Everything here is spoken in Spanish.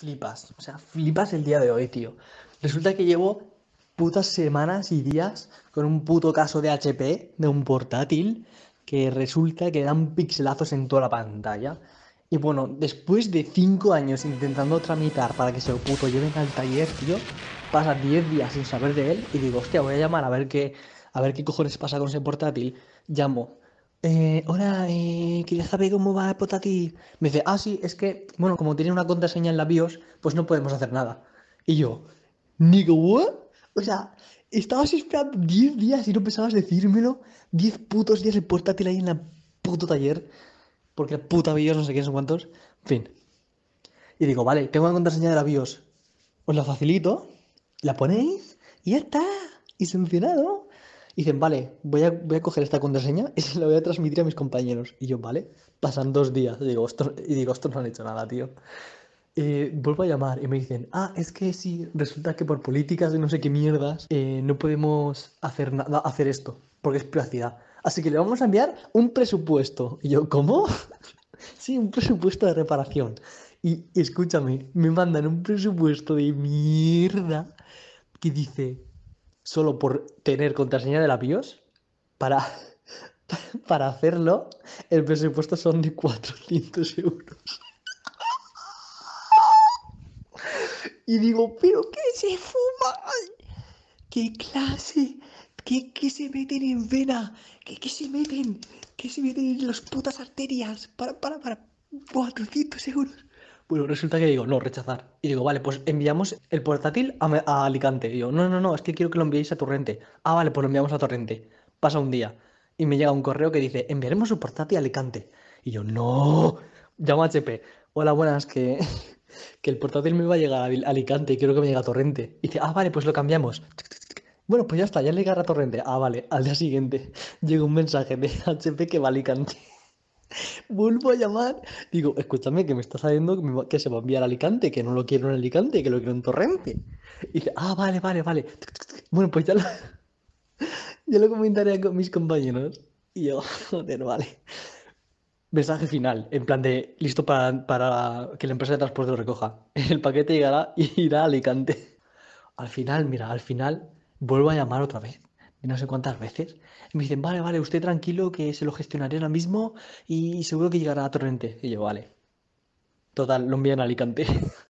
flipas. O sea, flipas el día de hoy, tío. Resulta que llevo putas semanas y días con un puto caso de HP de un portátil que resulta que dan pixelazos en toda la pantalla. Y bueno, después de cinco años intentando tramitar para que se lo puto lleven al taller, tío, pasa 10 días sin saber de él y digo, hostia, voy a llamar a ver qué, a ver qué cojones pasa con ese portátil. Llamo, eh, hola, eh, quería saber cómo va el portátil. Me dice, ah, sí, es que, bueno, como tiene una contraseña en la BIOS, pues no podemos hacer nada. Y yo, Nico, ¿what? O sea, estabas esperando 10 días y no pensabas decírmelo. 10 putos días el portátil ahí en la puto taller. Porque la puta BIOS, no sé quién son cuántos. En fin. Y digo, vale, tengo una contraseña de la BIOS. Os la facilito, la ponéis y ya está. Y solucionado dicen, vale, voy a, voy a coger esta contraseña y se la voy a transmitir a mis compañeros. Y yo, vale, pasan dos días. Y digo, esto y digo, no han hecho nada, tío. vuelvo a llamar y me dicen, ah, es que sí, resulta que por políticas de no sé qué mierdas eh, no podemos hacer, nada, hacer esto, porque es privacidad. Así que le vamos a enviar un presupuesto. Y yo, ¿cómo? sí, un presupuesto de reparación. Y escúchame, me mandan un presupuesto de mierda que dice solo por tener contraseña de la BIOS, para, para hacerlo, el presupuesto son de 400 euros. Y digo, ¿pero qué se fuman? ¿Qué clase? ¿Qué, se meten en vena? ¿Qué, qué se meten? ¿Qué se meten en las putas arterias? Para, para, para. 400 euros resulta que digo, no, rechazar. Y digo, vale, pues enviamos el portátil a, Alicante. Y yo no, no, no, es que quiero que lo enviéis a Torrente. Ah, vale, pues lo enviamos a Torrente. Pasa un día y me llega un correo que dice, enviaremos su portátil a Alicante. Y yo, no, llamo a HP. Hola, buenas, que, que el portátil me va a llegar a Alicante y quiero que me llegue a Torrente. Y dice, ah, vale, pues lo cambiamos. Bueno, pues ya está, ya le llegará a Torrente. Ah, vale, al día siguiente llega un mensaje de HP que va a Alicante. Vuelvo a llamar. Digo, escúchame, que me está saliendo que se va a enviar a Alicante, que no lo quiero en Alicante, que lo quiero en Torrente. Y dice, ah, vale, vale, vale. Bueno, pues ya lo, comentaré con mis compañeros. Y yo, joder, vale. Mensaje final, en plan de listo para, para que la empresa de transporte lo recoja. El paquete llegará y irá a Alicante. Al final, mira, al final vuelvo a llamar otra vez y no sé cuántas veces. Y me dicen, vale, vale, usted tranquilo que se lo gestionaré ahora mismo y seguro que llegará a Torrente. Y yo, vale. Total, lo envían en Alicante.